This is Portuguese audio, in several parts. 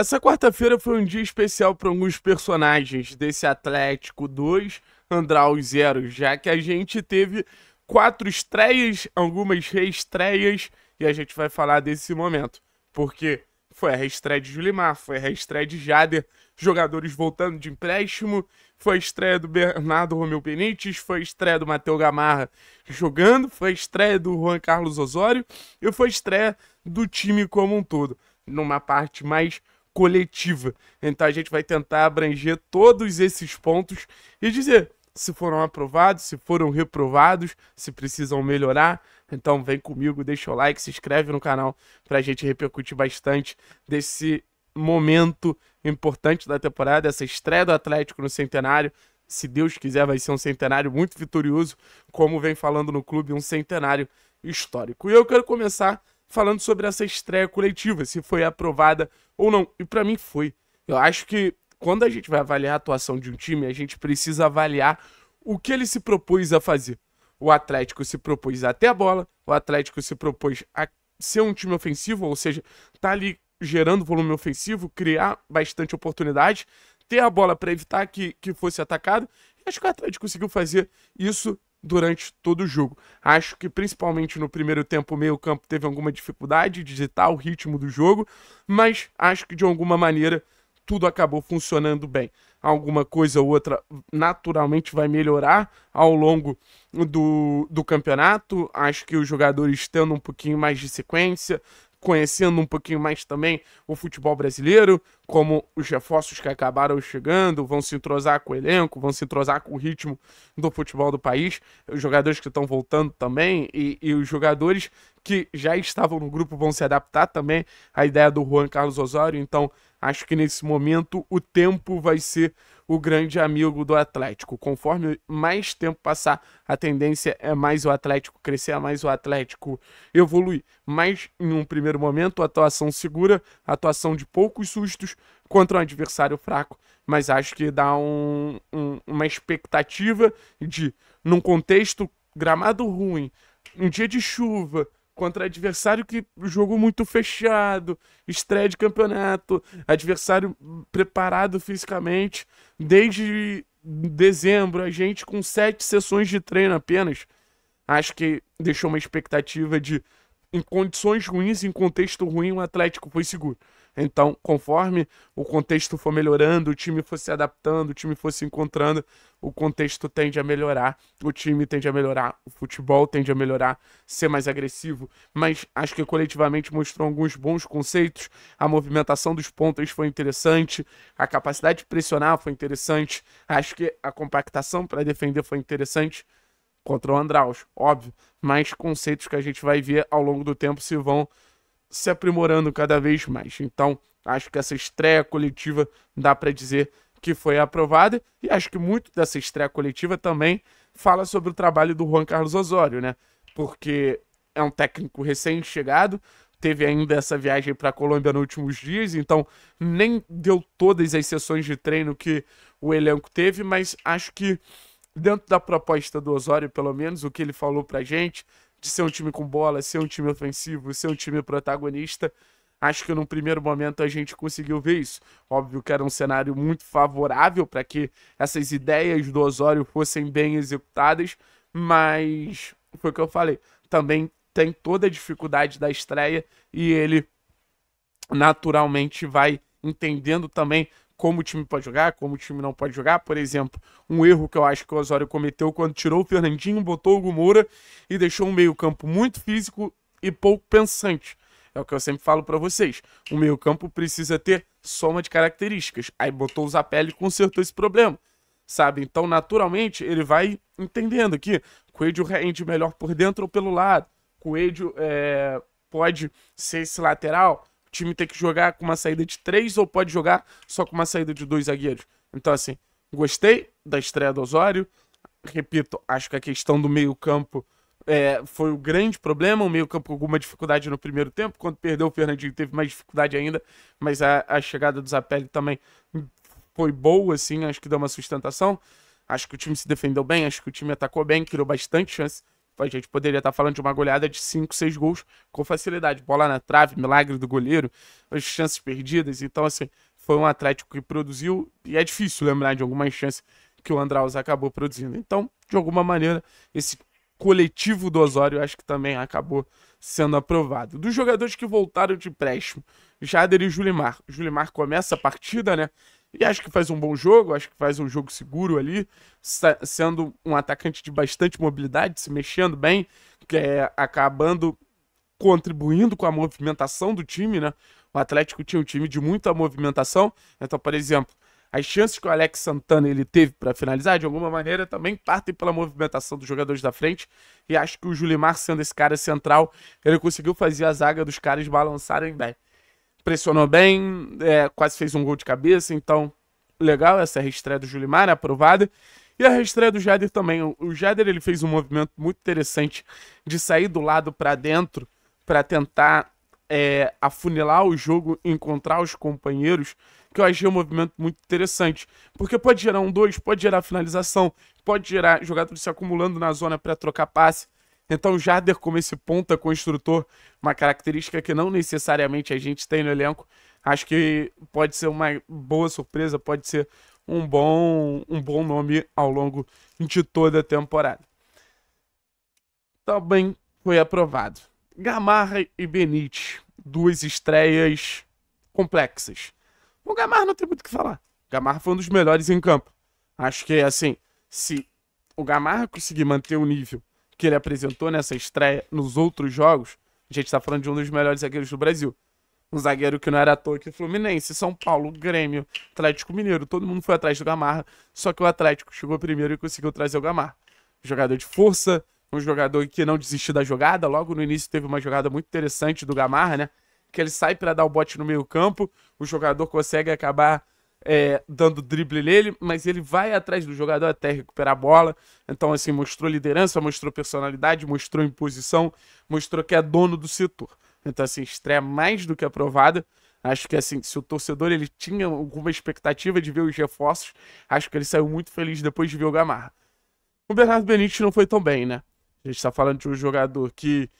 Essa quarta-feira foi um dia especial para alguns personagens desse Atlético 2, Andral 0, já que a gente teve quatro estreias, algumas reestreias, e a gente vai falar desse momento. Porque foi a reestreia de Julimar, foi a reestreia de Jader, jogadores voltando de empréstimo, foi a estreia do Bernardo Romeu Benítez, foi a estreia do Matheus Gamarra jogando, foi a estreia do Juan Carlos Osório e foi a estreia do time como um todo, numa parte mais coletiva. Então a gente vai tentar abranger todos esses pontos e dizer se foram aprovados, se foram reprovados, se precisam melhorar. Então vem comigo, deixa o like, se inscreve no canal para a gente repercutir bastante desse momento importante da temporada, essa estreia do Atlético no centenário. Se Deus quiser, vai ser um centenário muito vitorioso, como vem falando no clube, um centenário histórico. E eu quero começar falando sobre essa estreia coletiva, se foi aprovada ou não. E para mim foi. Eu acho que quando a gente vai avaliar a atuação de um time, a gente precisa avaliar o que ele se propôs a fazer. O Atlético se propôs a ter a bola, o Atlético se propôs a ser um time ofensivo, ou seja, tá ali gerando volume ofensivo, criar bastante oportunidade, ter a bola para evitar que, que fosse atacado. Acho que o Atlético conseguiu fazer isso durante todo o jogo. Acho que principalmente no primeiro tempo o meio-campo teve alguma dificuldade de digitar o ritmo do jogo, mas acho que de alguma maneira tudo acabou funcionando bem. Alguma coisa ou outra naturalmente vai melhorar ao longo do, do campeonato. Acho que os jogadores tendo um pouquinho mais de sequência, conhecendo um pouquinho mais também o futebol brasileiro, como os reforços que acabaram chegando vão se entrosar com o elenco, vão se entrosar com o ritmo do futebol do país, os jogadores que estão voltando também e, e os jogadores que já estavam no grupo vão se adaptar também à ideia do Juan Carlos Osório. Então, acho que nesse momento o tempo vai ser o grande amigo do Atlético. Conforme mais tempo passar, a tendência é mais o Atlético crescer, é mais o Atlético evoluir. Mas em um primeiro momento, atuação segura, atuação de poucos sustos contra um adversário fraco. Mas acho que dá um, um, uma expectativa de, num contexto gramado ruim, um dia de chuva, contra adversário que jogou muito fechado, estreia de campeonato, adversário preparado fisicamente. Desde dezembro, a gente com sete sessões de treino apenas. Acho que deixou uma expectativa de em condições ruins, em contexto ruim, o Atlético foi seguro. Então, conforme o contexto for melhorando, o time for se adaptando, o time for se encontrando, o contexto tende a melhorar, o time tende a melhorar, o futebol tende a melhorar, ser mais agressivo. Mas acho que coletivamente mostrou alguns bons conceitos. A movimentação dos pontos foi interessante, a capacidade de pressionar foi interessante, acho que a compactação para defender foi interessante contra o Andraus, óbvio, mas conceitos que a gente vai ver ao longo do tempo se vão se aprimorando cada vez mais. Então, acho que essa estreia coletiva dá para dizer que foi aprovada e acho que muito dessa estreia coletiva também fala sobre o trabalho do Juan Carlos Osório, né? Porque é um técnico recém-chegado, teve ainda essa viagem para a Colômbia nos últimos dias, então nem deu todas as sessões de treino que o elenco teve, mas acho que dentro da proposta do Osório, pelo menos, o que ele falou pra gente, de ser um time com bola, ser um time ofensivo, ser um time protagonista, acho que num primeiro momento a gente conseguiu ver isso. Óbvio que era um cenário muito favorável para que essas ideias do Osório fossem bem executadas, mas foi o que eu falei. Também tem toda a dificuldade da estreia e ele naturalmente vai entendendo também como o time pode jogar, como o time não pode jogar. Por exemplo, um erro que eu acho que o Osório cometeu quando tirou o Fernandinho, botou o Gumura e deixou um meio-campo muito físico e pouco pensante. É o que eu sempre falo para vocês. O meio-campo precisa ter soma de características. Aí botou o Zapelli e consertou esse problema. Sabe? Então, naturalmente, ele vai entendendo que Coelho rende melhor por dentro ou pelo lado. Coelho é, pode ser esse lateral, o time tem que jogar com uma saída de três ou pode jogar só com uma saída de dois zagueiros. Então, assim, gostei da estreia do Osório. Repito, acho que a questão do meio-campo é, foi o grande problema. O meio-campo com alguma dificuldade no primeiro tempo. Quando perdeu o Fernandinho, teve mais dificuldade ainda. Mas a, a chegada do Zapelli também foi boa, assim. Acho que deu uma sustentação. Acho que o time se defendeu bem. Acho que o time atacou bem, criou bastante chance a gente poderia estar tá falando de uma goleada de 5, 6 gols com facilidade. Bola na trave, milagre do goleiro, as chances perdidas. Então, assim, foi um Atlético que produziu, e é difícil lembrar de alguma chance que o Andraus acabou produzindo. Então, de alguma maneira, esse coletivo do Osório acho que também acabou sendo aprovado. Dos jogadores que voltaram de empréstimo, Jader e Julimar. Julimar começa a partida, né? E acho que faz um bom jogo, acho que faz um jogo seguro ali, sendo um atacante de bastante mobilidade, se mexendo bem, que é, acabando contribuindo com a movimentação do time, né? O Atlético tinha um time de muita movimentação, então, por exemplo, as chances que o Alex Santana ele teve para finalizar, de alguma maneira, também partem pela movimentação dos jogadores da frente. E acho que o Julimar, sendo esse cara central, ele conseguiu fazer a zaga dos caras balançarem bem pressionou bem, é, quase fez um gol de cabeça, então legal essa reestreia do Julimar, aprovada. E a reestreia do Jader também. O Jader ele fez um movimento muito interessante de sair do lado para dentro para tentar é, afunilar o jogo, encontrar os companheiros, que eu achei um movimento muito interessante. Porque pode gerar um dois, pode gerar finalização, pode gerar jogador se acumulando na zona para trocar passe. Então, Jader, como esse ponta construtor, uma característica que não necessariamente a gente tem no elenco, acho que pode ser uma boa surpresa, pode ser um bom, um bom nome ao longo de toda a temporada. Também foi aprovado. Gamarra e Benítez, duas estreias complexas. O Gamarra não tem muito o que falar. O Gamarra foi um dos melhores em campo. Acho que, assim, se o Gamarra conseguir manter o nível que ele apresentou nessa estreia nos outros jogos, a gente está falando de um dos melhores zagueiros do Brasil. Um zagueiro que não era à toa que Fluminense, São Paulo, Grêmio, Atlético Mineiro, todo mundo foi atrás do Gamarra, só que o Atlético chegou primeiro e conseguiu trazer o Gamarra. Jogador de força, um jogador que não desistiu da jogada, logo no início teve uma jogada muito interessante do Gamarra, né? Que ele sai para dar o bote no meio-campo, o jogador consegue acabar é, dando drible nele, mas ele vai atrás do jogador até recuperar a bola. Então, assim, mostrou liderança, mostrou personalidade, mostrou imposição, mostrou que é dono do setor. Então, assim, estreia mais do que aprovada. Acho que, assim, se o torcedor ele tinha alguma expectativa de ver os reforços, acho que ele saiu muito feliz depois de ver o Gamarra. O Bernardo Benítez não foi tão bem, né? A gente está falando de um jogador que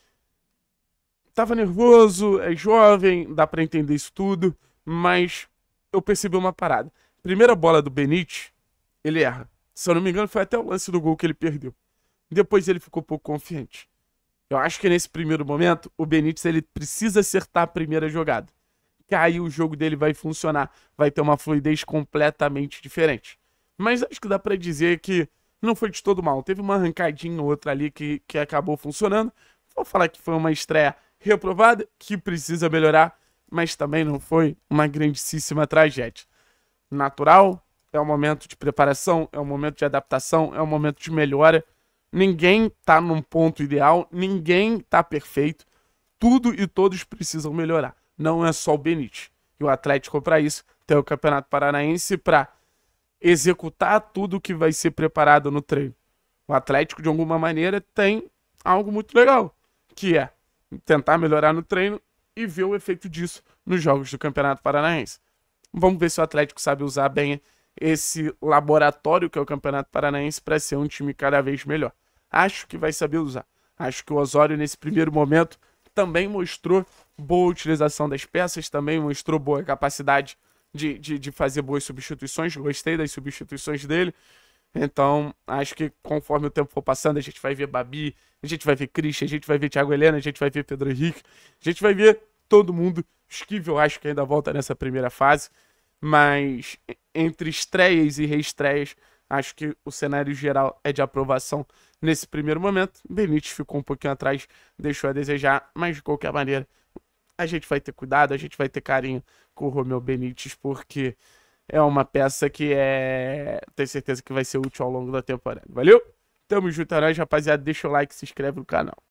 estava nervoso, é jovem, dá para entender isso tudo, mas eu percebi uma parada. Primeira bola do Benítez, ele erra. Se eu não me engano, foi até o lance do gol que ele perdeu. Depois ele ficou pouco confiante. Eu acho que nesse primeiro momento, o Benítez ele precisa acertar a primeira jogada. Que aí o jogo dele vai funcionar, vai ter uma fluidez completamente diferente. Mas acho que dá para dizer que não foi de todo mal. Teve uma arrancadinha ou outra ali que, que acabou funcionando. Vou falar que foi uma estreia reprovada, que precisa melhorar, mas também não foi uma grandíssima tragédia. Natural, é um momento de preparação, é um momento de adaptação, é um momento de melhora. Ninguém tá num ponto ideal, ninguém tá perfeito. Tudo e todos precisam melhorar. Não é só o Benítez. E o Atlético, para isso, tem o Campeonato Paranaense para executar tudo que vai ser preparado no treino. O Atlético, de alguma maneira, tem algo muito legal, que é tentar melhorar no treino e ver o efeito disso nos jogos do Campeonato Paranaense. Vamos ver se o Atlético sabe usar bem esse laboratório que é o Campeonato Paranaense para ser um time cada vez melhor. Acho que vai saber usar. Acho que o Osório, nesse primeiro momento, também mostrou boa utilização das peças, também mostrou boa capacidade de, de, de fazer boas substituições. Gostei das substituições dele. Então, acho que conforme o tempo for passando, a gente vai ver Babi, a gente vai ver Christian, a gente vai ver Thiago Helena, a gente vai ver Pedro Henrique, a gente vai ver todo mundo. Esquive, eu acho que ainda volta nessa primeira fase. Mas entre estreias e reestreias, acho que o cenário geral é de aprovação nesse primeiro momento. Benítez ficou um pouquinho atrás, deixou a desejar, mas de qualquer maneira, a gente vai ter cuidado, a gente vai ter carinho com o Romeu Benítez, porque é uma peça que é. Tenho certeza que vai ser útil ao longo da temporada. Valeu? Tamo junto, é nós, rapaziada. Deixa o like, se inscreve no canal.